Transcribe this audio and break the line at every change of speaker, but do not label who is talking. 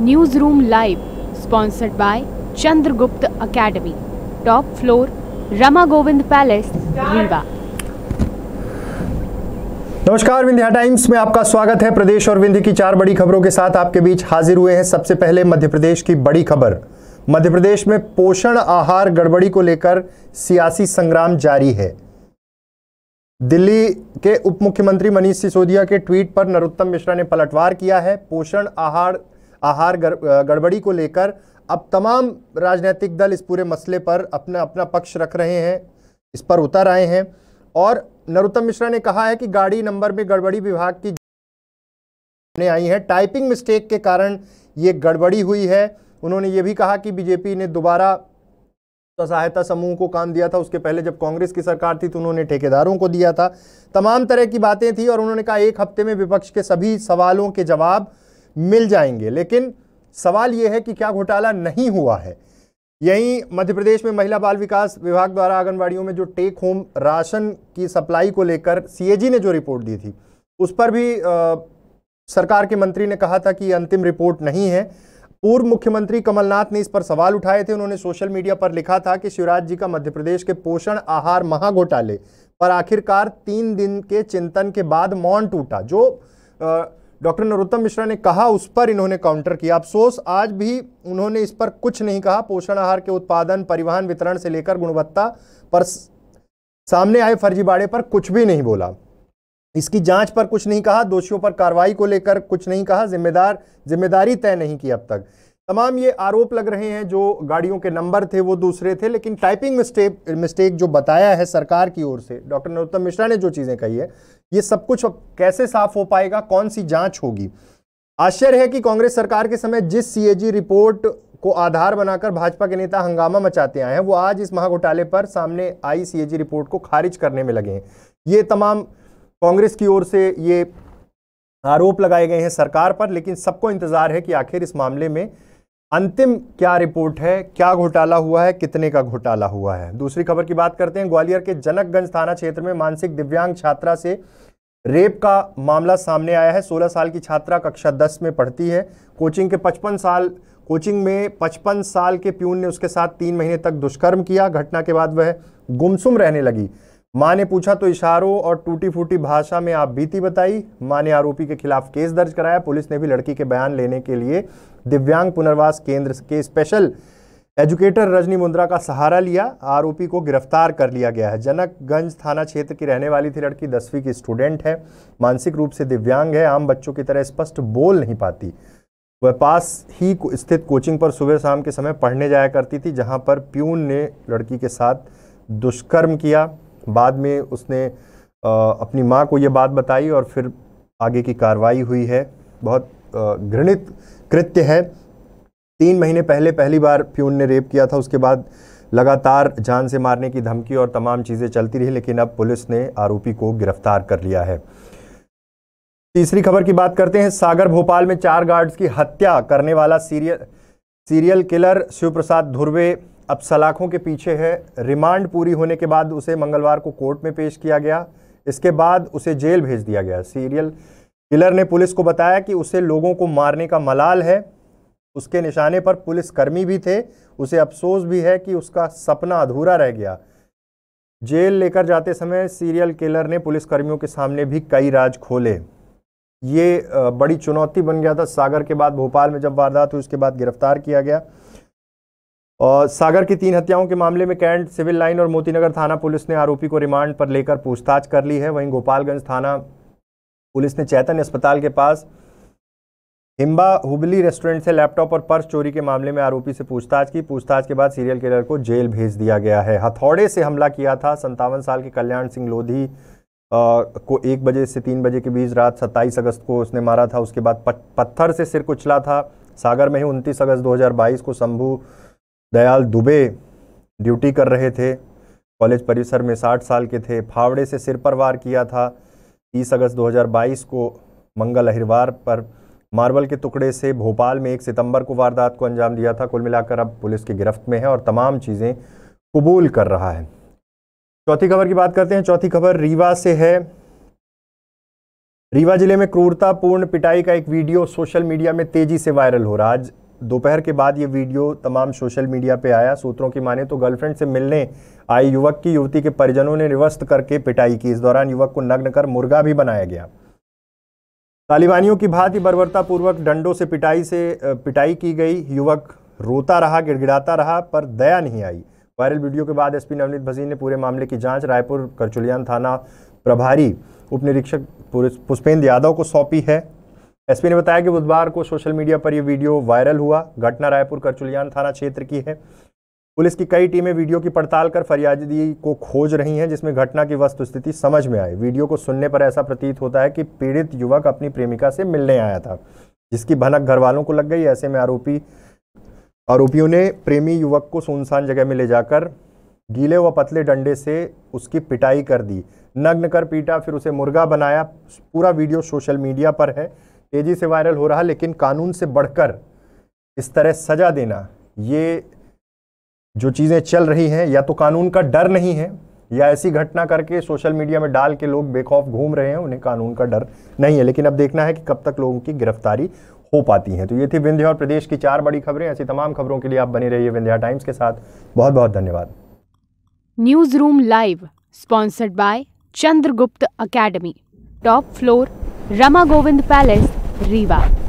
news room live sponsored by Chandragupta academy top floor Rama Govind palace Rewa नमस्कार Vindhya times में आपका स्वागत है प्रदेश और विंध्य की चार बड़ी खबरों के साथ आपके बीच हाजिर हुए हैं सबसे पहले मध्य प्रदेश की बड़ी खबर मध्य प्रदेश में पोषण आहार गड़बड़ी को लेकर सियासी संग्राम जारी है दिल्ली के उप मुख्यमंत्री मनीष सिसोदिया के ट्वीट पर नरोत्तम मिश्रा ने पलटवार किया है पोषण आहार आहार गड़बड़ी को लेकर अब तमाम राजनीतिक दल इस पूरे मसले पर अपना अपना पक्ष रख रहे हैं इस पर उतर आए हैं और नरोत्तम मिश्रा ने कहा है कि गाड़ी नंबर में गड़बड़ी विभाग की ने आई है टाइपिंग मिस्टेक के कारण ये गड़बड़ी हुई है उन्होंने ये भी कहा कि बीजेपी ने दोबारा तो सहायता समूह को काम दिया था उसके पहले जब कांग्रेस की सरकार थी तो उन्होंने ठेकेदारों को दिया था तमाम तरह की बातें थी और उन्होंने कहा एक हफ्ते में विपक्ष के सभी सवालों के जवाब मिल जाएंगे लेकिन सवाल ये है कि क्या घोटाला नहीं हुआ है यही मध्य प्रदेश में महिला बाल विकास विभाग द्वारा आंगनबाड़ियों में जो टेक होम राशन की सप्लाई को लेकर सीएजी ने जो रिपोर्ट दी थी उस पर भी आ, सरकार के मंत्री ने कहा था कि अंतिम रिपोर्ट नहीं है पूर्व मुख्यमंत्री कमलनाथ ने इस पर सवाल उठाए थे उन्होंने सोशल मीडिया पर लिखा था कि शिवराज जी का मध्य प्रदेश के पोषण आहार महाघोटाले पर आखिरकार तीन दिन के चिंतन के बाद मौन टूटा जो आ, डॉक्टर नरोत्तम मिश्रा ने कहा उस पर इन्होंने काउंटर किया अफसोस आज भी उन्होंने इस पर कुछ नहीं कहा पोषण आहार के उत्पादन परिवहन वितरण से लेकर गुणवत्ता पर सामने आए फर्जीबाड़े पर कुछ भी नहीं बोला इसकी जांच पर कुछ नहीं कहा दोषियों पर कार्रवाई को लेकर कुछ नहीं कहा जिम्मेदार जिम्मेदारी तय नहीं की अब तक तमाम ये आरोप लग रहे हैं जो गाड़ियों के नंबर थे वो दूसरे थे लेकिन टाइपिंग मिस्टेक मिस्टेक जो बताया है सरकार की ओर से डॉक्टर नरोत्तम मिश्रा ने जो चीज़ें कही है ये सब कुछ कैसे साफ हो पाएगा कौन सी जांच होगी आश्चर्य है कि कांग्रेस सरकार के समय जिस सीएजी रिपोर्ट को आधार बनाकर भाजपा के नेता हंगामा मचाते आए हैं वो आज इस महाघोटाले पर सामने आई सीएजी रिपोर्ट को खारिज करने में लगे हैं ये तमाम कांग्रेस की ओर से ये आरोप लगाए गए हैं सरकार पर लेकिन सबको इंतजार है कि आखिर इस मामले में अंतिम क्या रिपोर्ट है क्या घोटाला हुआ है कितने का घोटाला हुआ है दूसरी खबर की बात करते हैं ग्वालियर के जनकगंज थाना क्षेत्र में मानसिक दिव्यांग छात्रा से रेप का मामला सामने आया है 16 साल की छात्रा कक्षा 10 में पढ़ती है कोचिंग के 55 साल कोचिंग में 55 साल के प्यून ने उसके साथ तीन महीने तक दुष्कर्म किया घटना के बाद वह गुमसुम रहने लगी मां ने पूछा तो इशारों और टूटी फूटी भाषा में आप बीती बताई मां ने आरोपी के खिलाफ केस दर्ज कराया पुलिस ने भी लड़की के बयान लेने के लिए दिव्यांग पुनर्वास केंद्र के स्पेशल एजुकेटर रजनी मुंद्रा का सहारा लिया आरोपी को गिरफ्तार कर लिया गया है जनकगंज थाना क्षेत्र की रहने वाली थी लड़की दसवीं की स्टूडेंट है मानसिक रूप से दिव्यांग है आम बच्चों की तरह स्पष्ट बोल नहीं पाती वह पास ही स्थित कोचिंग पर सुबह शाम के समय पढ़ने जाया करती थी जहां पर प्यून ने लड़की के साथ दुष्कर्म किया बाद में उसने अपनी माँ को ये बात बताई और फिर आगे की कार्रवाई हुई है बहुत घृणित कृत्य है तीन महीने पहले पहली बार प्यून ने रेप किया था उसके बाद लगातार जान से मारने की धमकी और तमाम चीज़ें चलती रही लेकिन अब पुलिस ने आरोपी को गिरफ्तार कर लिया है तीसरी खबर की बात करते हैं सागर भोपाल में चार गार्ड्स की हत्या करने वाला serial serial killer Shivprasad Dhurve अब सलाखों के पीछे है रिमांड पूरी होने के बाद उसे मंगलवार को कोर्ट में पेश किया गया इसके बाद उसे जेल भेज दिया गया सीरियल किलर ने पुलिस को बताया कि उसे लोगों को मारने का मलाल है उसके निशाने पर पुलिसकर्मी भी थे उसे अफसोस भी है कि उसका सपना अधूरा रह गया जेल लेकर जाते समय सीरियल किलर ने पुलिसकर्मियों के सामने भी कई राज खोले ये बड़ी चुनौती बन गया था सागर के बाद भोपाल में जब वारदात हुई उसके बाद गिरफ्तार किया गया और सागर की तीन हत्याओं के मामले में कैंट सिविल लाइन और मोतीनगर थाना पुलिस ने आरोपी को रिमांड पर लेकर पूछताछ कर ली है वहीं गोपालगंज थाना पुलिस ने चैतन्य अस्पताल के पास हिम्बा हुबली रेस्टोरेंट से लैपटॉप और पर्स चोरी के मामले में आरोपी से पूछताछ की पूछताछ के बाद सीरियल किलर को जेल भेज दिया गया है हथौड़े से हमला किया था संतावन साल के कल्याण सिंह लोधी को एक बजे से तीन बजे के बीच रात 27 अगस्त को उसने मारा था उसके बाद पत्थर से सिर कुचला था सागर में ही उनतीस अगस्त दो को शंभु दयाल दुबे ड्यूटी कर रहे थे कॉलेज परिसर में साठ साल के थे फावड़े से सिर पर वार किया था तीस अगस्त दो को मंगल अहिरवार पर मार्बल के टुकड़े से भोपाल में एक सितंबर को वारदात को अंजाम दिया था कुल मिलाकर अब पुलिस की गिरफ्त में है और तमाम चीज़ें कबूल कर रहा है चौथी खबर की बात करते हैं चौथी खबर रीवा से है रीवा जिले में क्रूरतापूर्ण पिटाई का एक वीडियो सोशल मीडिया में तेज़ी से वायरल हो रहा आज दोपहर के बाद ये वीडियो तमाम सोशल मीडिया पे आया सूत्रों की माने तो गर्लफ्रेंड से मिलने आए युवक की युवती के परिजनों ने निवस्त करके पिटाई की इस दौरान युवक को नग्न कर मुर्गा भी बनाया गया तालिबानियों की भांति बर्बरतापूर्वक डंडों से पिटाई से पिटाई की गई युवक रोता रहा गिड़गिड़ाता रहा पर दया नहीं आई वायरल वीडियो के बाद एसपी नवनीत भसीन ने पूरे मामले की जांच रायपुर करचुलियान थाना प्रभारी उप निरीक्षक पुष्पेंद्र यादव को सौंपी है एसपी ने बताया कि बुधवार को सोशल मीडिया पर यह वीडियो वायरल हुआ घटना रायपुर करचुलियान थाना क्षेत्र की है पुलिस की कई टीमें वीडियो की पड़ताल कर फरियादी को खोज रही हैं जिसमें घटना की वस्तुस्थिति समझ में आई वीडियो को सुनने पर ऐसा प्रतीत होता है कि पीड़ित युवक अपनी प्रेमिका से मिलने आया था जिसकी भनक घर वालों को लग गई ऐसे में आरोपी आरोपियों ने प्रेमी युवक को सुनसान जगह में ले जाकर गीले व पतले डंडे से उसकी पिटाई कर दी नग्न कर पीटा फिर उसे मुर्गा बनाया पूरा वीडियो सोशल मीडिया पर है तेज़ी से वायरल हो रहा लेकिन कानून से बढ़कर इस तरह सज़ा देना ये जो चीज़ें चल रही हैं या तो कानून का डर नहीं है या ऐसी घटना करके सोशल मीडिया में डाल के लोग बेखौफ घूम रहे हैं उन्हें कानून का डर नहीं है लेकिन अब देखना है कि कब तक लोगों की गिरफ्तारी हो पाती है तो ये थी विंध्या और प्रदेश की चार बड़ी खबरें ऐसी तमाम खबरों के लिए आप बने रहिए विंध्या टाइम्स के साथ बहुत बहुत धन्यवाद news room live sponsored by Chandragupta academy top floor Rama Govind palace Rewa